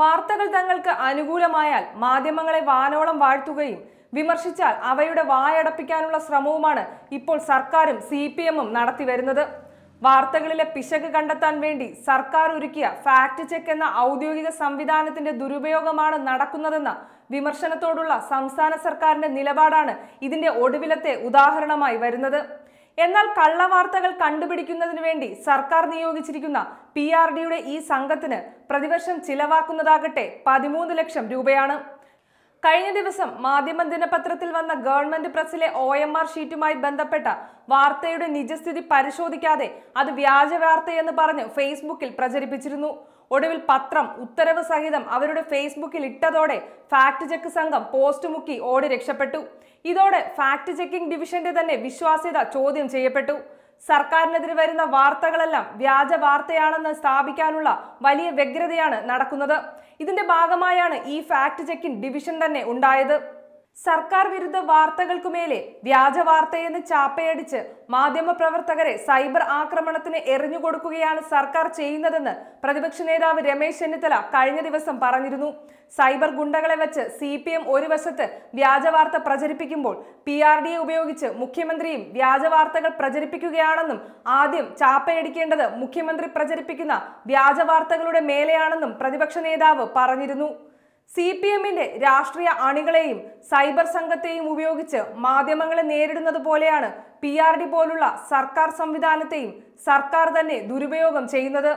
വാർത്തകൾ തങ്ങൾക്ക് അനുകൂലമായാൽ മാധ്യമങ്ങളെ വാനോളം വാഴ്ത്തുകയും വിമർശിച്ചാൽ അവയുടെ വായടപ്പിക്കാനുള്ള ശ്രമവുമാണ് ഇപ്പോൾ സർക്കാരും സി പി എമ്മും നടത്തിവരുന്നത് വാർത്തകളിലെ പിശക് കണ്ടെത്താൻ വേണ്ടി സർക്കാർ ഒരുക്കിയ ഫാക്ട് ചെക്ക് എന്ന ഔദ്യോഗിക സംവിധാനത്തിന്റെ ദുരുപയോഗമാണ് നടക്കുന്നതെന്ന വിമർശനത്തോടുള്ള സംസ്ഥാന സർക്കാരിന്റെ നിലപാടാണ് ഇതിന്റെ ഒടുവിലത്തെ ഉദാഹരണമായി വരുന്നത് എന്നാൽ കള്ളവാർത്തകൾ കണ്ടുപിടിക്കുന്നതിന് വേണ്ടി സർക്കാർ നിയോഗിച്ചിരിക്കുന്ന പി ആർ ഡിയുടെ ഈ സംഘത്തിന് പ്രതിവർഷം ചിലവാക്കുന്നതാകട്ടെ പതിമൂന്ന് ലക്ഷം രൂപയാണ് കഴിഞ്ഞ ദിവസം മാധ്യമ ദിനപത്രത്തിൽ വന്ന ഗവൺമെന്റ് പ്രസിലെ ഒ എം ആർ ഷീറ്റുമായി ബന്ധപ്പെട്ട വാർത്തയുടെ നിജസ്ഥിതി പരിശോധിക്കാതെ അത് വ്യാജ വാർത്തയെന്ന് പറഞ്ഞ് ഫേസ്ബുക്കിൽ പ്രചരിപ്പിച്ചിരുന്നു ഒടുവിൽ പത്രം ഉത്തരവ് സഹിതം അവരുടെ ഫേസ്ബുക്കിൽ ഇട്ടതോടെ ഫാക്ട് ചെക്ക് സംഘം പോസ്റ്റ് മുക്കി ഓടി രക്ഷപ്പെട്ടു ഇതോടെ ഫാക്ട് ചെക്കിംഗ് ഡിവിഷന്റെ തന്നെ വിശ്വാസ്യത ചോദ്യം ചെയ്യപ്പെട്ടു സർക്കാരിനെതിരെ വരുന്ന വാർത്തകളെല്ലാം വ്യാജ വാർത്തയാണെന്ന് സ്ഥാപിക്കാനുള്ള വലിയ വ്യഗ്രതയാണ് നടക്കുന്നത് ഇതിന്റെ ഭാഗമായാണ് ഈ ഫാക്ട് ചെക്കിംഗ് ഡിവിഷൻ തന്നെ ഉണ്ടായത് സർക്കാർ വിരുദ്ധ വാർത്തകൾക്കു മേലെ വ്യാജ വാർത്തയെന്ന് ചാപ്പയടിച്ച് മാധ്യമപ്രവർത്തകരെ സൈബർ ആക്രമണത്തിന് എറിഞ്ഞുകൊടുക്കുകയാണ് സർക്കാർ ചെയ്യുന്നതെന്ന് പ്രതിപക്ഷ നേതാവ് രമേശ് ചെന്നിത്തല കഴിഞ്ഞ ദിവസം പറഞ്ഞിരുന്നു സൈബർ ഗുണ്ടകളെ വെച്ച് സി പി എം ഒരു വശത്ത് വ്യാജവാർത്ത പ്രചരിപ്പിക്കുമ്പോൾ പി ആർ ഡി ഉപയോഗിച്ച് മുഖ്യമന്ത്രിയും വ്യാജവാർത്തകൾ പ്രചരിപ്പിക്കുകയാണെന്നും ആദ്യം ചാപ്പയടിക്കേണ്ടത് മുഖ്യമന്ത്രി പ്രചരിപ്പിക്കുന്ന വ്യാജവാർത്തകളുടെ മേലെയാണെന്നും പ്രതിപക്ഷ നേതാവ് പറഞ്ഞിരുന്നു സി പി എമ്മിന്റെ രാഷ്ട്രീയ അണികളെയും സൈബർ സംഘത്തെയും ഉപയോഗിച്ച് മാധ്യമങ്ങളെ നേരിടുന്നത് പോലെയാണ് പി ആർ ഡി പോലുള്ള സർക്കാർ സംവിധാനത്തെയും സർക്കാർ തന്നെ ദുരുപയോഗം ചെയ്യുന്നത്